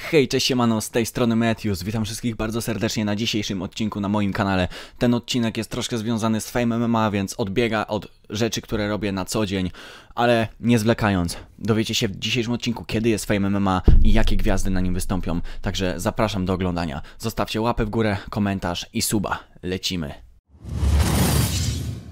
Hej, cześć, siemano, z tej strony Matthews. Witam wszystkich bardzo serdecznie na dzisiejszym odcinku na moim kanale. Ten odcinek jest troszkę związany z Fame MMA, więc odbiega od rzeczy, które robię na co dzień, ale nie zwlekając, dowiecie się w dzisiejszym odcinku, kiedy jest Fame MMA i jakie gwiazdy na nim wystąpią. Także zapraszam do oglądania. Zostawcie łapę w górę, komentarz i suba. Lecimy.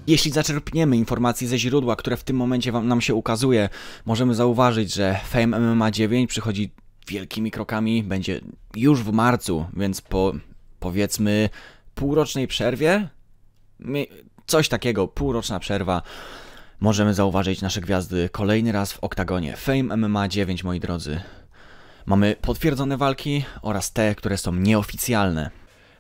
Jeśli zaczerpniemy informacji ze źródła, które w tym momencie wam, nam się ukazuje, możemy zauważyć, że Fame MMA 9 przychodzi wielkimi krokami będzie już w marcu, więc po powiedzmy półrocznej przerwie, coś takiego, półroczna przerwa, możemy zauważyć nasze gwiazdy kolejny raz w oktagonie Fame MMA 9, moi drodzy. Mamy potwierdzone walki oraz te, które są nieoficjalne.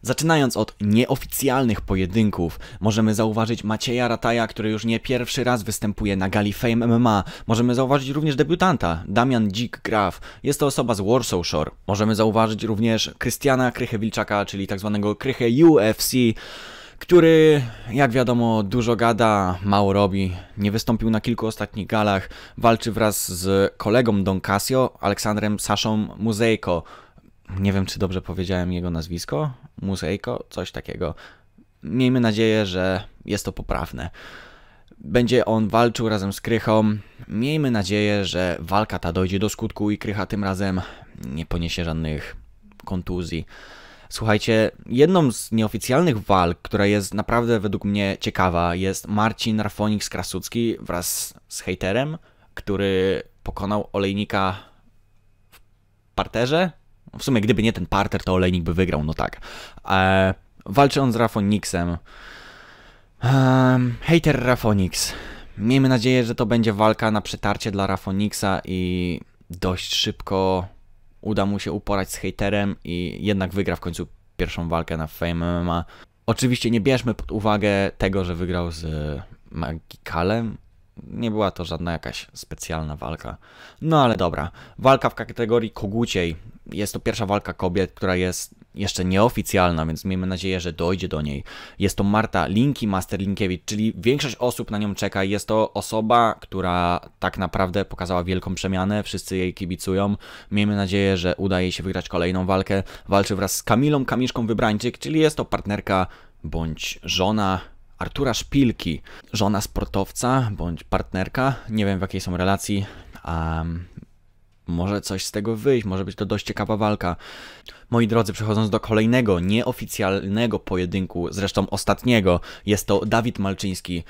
Zaczynając od nieoficjalnych pojedynków, możemy zauważyć Macieja Rataja, który już nie pierwszy raz występuje na gali Fame MMA. Możemy zauważyć również debiutanta, Damian Dzik Graf. Jest to osoba z Warsaw Shore. Możemy zauważyć również Krystiana Krychewilczaka, czyli tak zwanego Krychę UFC który, jak wiadomo, dużo gada, mało robi. Nie wystąpił na kilku ostatnich galach. Walczy wraz z kolegą Don Casio, Aleksandrem Saszą Muzejko nie wiem czy dobrze powiedziałem jego nazwisko, Musejko, coś takiego. Miejmy nadzieję, że jest to poprawne. Będzie on walczył razem z Krychą. Miejmy nadzieję, że walka ta dojdzie do skutku i Krycha tym razem nie poniesie żadnych kontuzji. Słuchajcie, jedną z nieoficjalnych walk, która jest naprawdę według mnie ciekawa, jest Marcin Rafonik z Krasucki wraz z hejterem, który pokonał olejnika w parterze w sumie gdyby nie ten parter, to Olejnik by wygrał, no tak. Eee, walczy on z Rafonixem. hater Rafonix. Miejmy nadzieję, że to będzie walka na przetarcie dla Rafonixa i dość szybko uda mu się uporać z haterem i jednak wygra w końcu pierwszą walkę na Fame MMA. Oczywiście nie bierzmy pod uwagę tego, że wygrał z Magicalem, nie była to żadna jakaś specjalna walka. No ale dobra, walka w kategorii koguciej. Jest to pierwsza walka kobiet, która jest jeszcze nieoficjalna, więc miejmy nadzieję, że dojdzie do niej. Jest to Marta Linki Master Linkiewicz, czyli większość osób na nią czeka. Jest to osoba, która tak naprawdę pokazała wielką przemianę, wszyscy jej kibicują. Miejmy nadzieję, że uda jej się wygrać kolejną walkę. Walczy wraz z Kamilą Kamiszką Wybrańczyk, czyli jest to partnerka bądź żona Artura Szpilki, żona sportowca bądź partnerka, nie wiem w jakiej są relacji, a może coś z tego wyjść, może być to dość ciekawa walka. Moi drodzy, przechodząc do kolejnego nieoficjalnego pojedynku, zresztą ostatniego, jest to Dawid Malczyński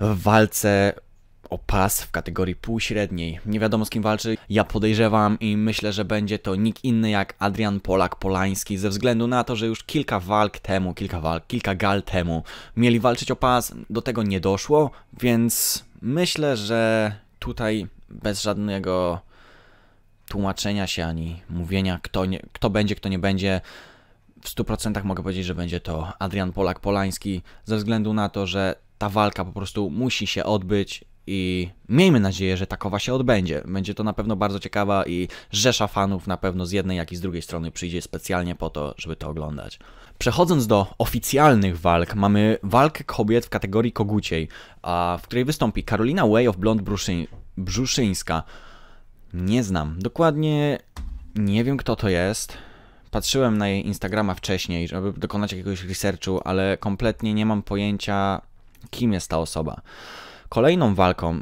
w walce o pas w kategorii półśredniej. Nie wiadomo z kim walczy. Ja podejrzewam i myślę, że będzie to nikt inny jak Adrian Polak-Polański, ze względu na to, że już kilka walk temu, kilka walk, kilka gal temu mieli walczyć o pas, do tego nie doszło, więc myślę, że tutaj bez żadnego tłumaczenia się ani mówienia kto, nie, kto będzie, kto nie będzie, w 100% mogę powiedzieć, że będzie to Adrian Polak-Polański, ze względu na to, że ta walka po prostu musi się odbyć i miejmy nadzieję, że takowa się odbędzie. Będzie to na pewno bardzo ciekawa i rzesza fanów na pewno z jednej, jak i z drugiej strony przyjdzie specjalnie po to, żeby to oglądać. Przechodząc do oficjalnych walk, mamy walkę kobiet w kategorii koguciej, a w której wystąpi Karolina Way of Blond Bruszyń, Brzuszyńska. Nie znam. Dokładnie nie wiem, kto to jest. Patrzyłem na jej Instagrama wcześniej, żeby dokonać jakiegoś researchu, ale kompletnie nie mam pojęcia, kim jest ta osoba. Kolejną walką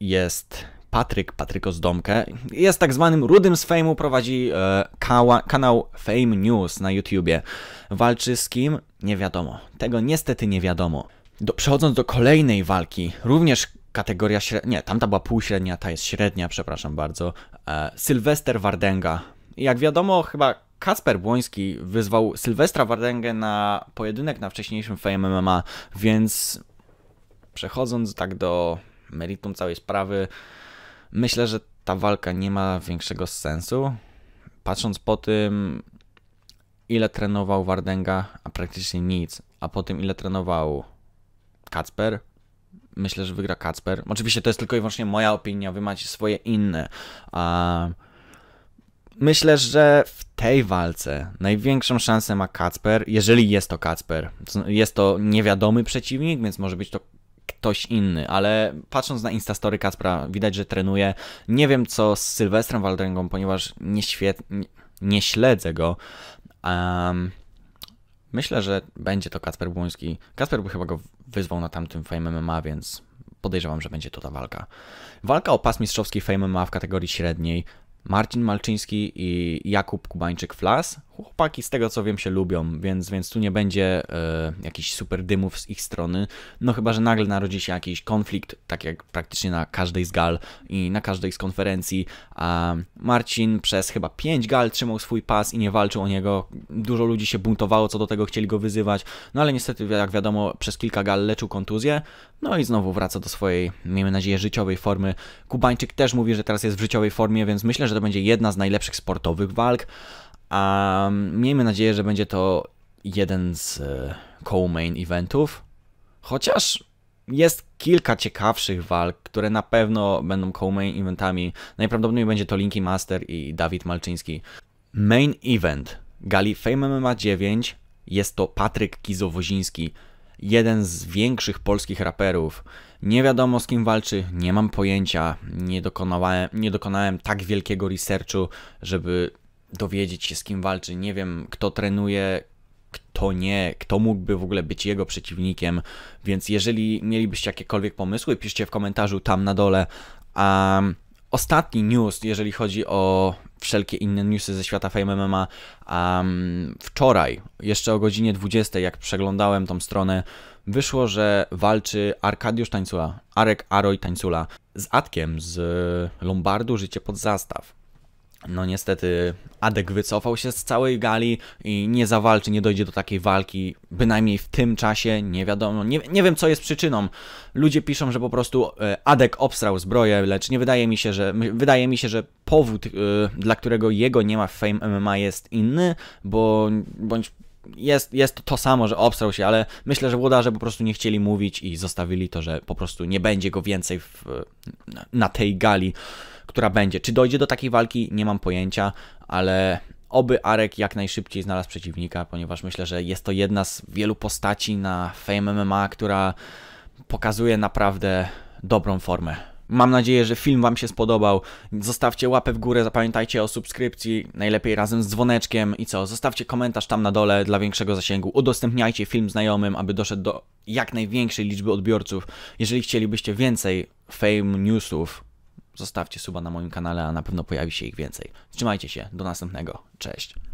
jest Patryk, Patryko z Domkę. Jest tak zwanym rudym z fejmu, prowadzi e, kała, kanał Fame News na YouTubie. Walczy z kim? Nie wiadomo. Tego niestety nie wiadomo. Do, przechodząc do kolejnej walki, również kategoria średnia, nie, tamta była półśrednia, ta jest średnia, przepraszam bardzo. E, Sylwester Wardenga. Jak wiadomo, chyba Kasper Błoński wyzwał Sylwestra Wardęgę na pojedynek na wcześniejszym Fame MMA, więc Przechodząc tak do meritum całej sprawy, myślę, że ta walka nie ma większego sensu. Patrząc po tym, ile trenował Wardenga, a praktycznie nic, a po tym, ile trenował Kacper, myślę, że wygra Kacper. Oczywiście to jest tylko i wyłącznie moja opinia, wy macie swoje inne. A myślę, że w tej walce największą szansę ma Kacper, jeżeli jest to Kacper. Jest to niewiadomy przeciwnik, więc może być to ktoś inny, ale patrząc na Instastory Kacpra, widać, że trenuje. Nie wiem co z Sylwestrem Waldręgą, ponieważ nie, nie śledzę go. Um, myślę, że będzie to Kacper Błoński. Kacper by chyba go wyzwał na tamtym Fame MMA, więc podejrzewam, że będzie to ta walka. Walka o pas mistrzowski Fame MMA w kategorii średniej. Marcin Malczyński i Jakub Kubańczyk-Flas chłopaki z tego co wiem się lubią, więc, więc tu nie będzie e, jakichś super dymów z ich strony. No chyba, że nagle narodzi się jakiś konflikt, tak jak praktycznie na każdej z gal i na każdej z konferencji. A Marcin przez chyba 5 gal trzymał swój pas i nie walczył o niego. Dużo ludzi się buntowało co do tego, chcieli go wyzywać, no ale niestety, jak wiadomo, przez kilka gal leczył kontuzję. No i znowu wraca do swojej, miejmy nadzieję, życiowej formy. Kubańczyk też mówi, że teraz jest w życiowej formie, więc myślę, że to będzie jedna z najlepszych sportowych walk. A mm, miejmy nadzieję, że będzie to jeden z e, co-main eventów. Chociaż jest kilka ciekawszych walk, które na pewno będą co-main eventami. Najprawdopodobniej będzie to Linky Master i Dawid Malczyński. Main event gali Fame MMA 9 jest to Patryk Kizowoziński, jeden z większych polskich raperów. Nie wiadomo z kim walczy, nie mam pojęcia, nie dokonałem, nie dokonałem tak wielkiego researchu, żeby dowiedzieć się z kim walczy, nie wiem kto trenuje, kto nie, kto mógłby w ogóle być jego przeciwnikiem, więc jeżeli mielibyście jakiekolwiek pomysły, piszcie w komentarzu tam na dole. A ostatni news, jeżeli chodzi o wszelkie inne newsy ze świata Fame MMA, um, wczoraj, jeszcze o godzinie 20, jak przeglądałem tą stronę, wyszło, że walczy Arkadiusz Tańcula, Arek Aroj Tańcula z Atkiem z Lombardu Życie pod Zastaw no niestety Adek wycofał się z całej gali i nie zawalczy, nie dojdzie do takiej walki, bynajmniej w tym czasie, nie wiadomo, nie, nie wiem co jest przyczyną. Ludzie piszą, że po prostu e, Adek obstrał zbroję, lecz nie wydaje mi się, że wydaje mi się, że powód, e, dla którego jego nie ma w Fame MMA jest inny, bo bądź jest, jest to, to samo, że obstrał się, ale myślę, że włodarze po prostu nie chcieli mówić i zostawili to, że po prostu nie będzie go więcej w, na tej gali która będzie. Czy dojdzie do takiej walki, nie mam pojęcia, ale oby Arek jak najszybciej znalazł przeciwnika, ponieważ myślę, że jest to jedna z wielu postaci na Fame MMA, która pokazuje naprawdę dobrą formę. Mam nadzieję, że film Wam się spodobał. Zostawcie łapę w górę, zapamiętajcie o subskrypcji, najlepiej razem z dzwoneczkiem i co, zostawcie komentarz tam na dole dla większego zasięgu. Udostępniajcie film znajomym, aby doszedł do jak największej liczby odbiorców. Jeżeli chcielibyście więcej fame newsów, zostawcie suba na moim kanale, a na pewno pojawi się ich więcej. Trzymajcie się, do następnego, cześć.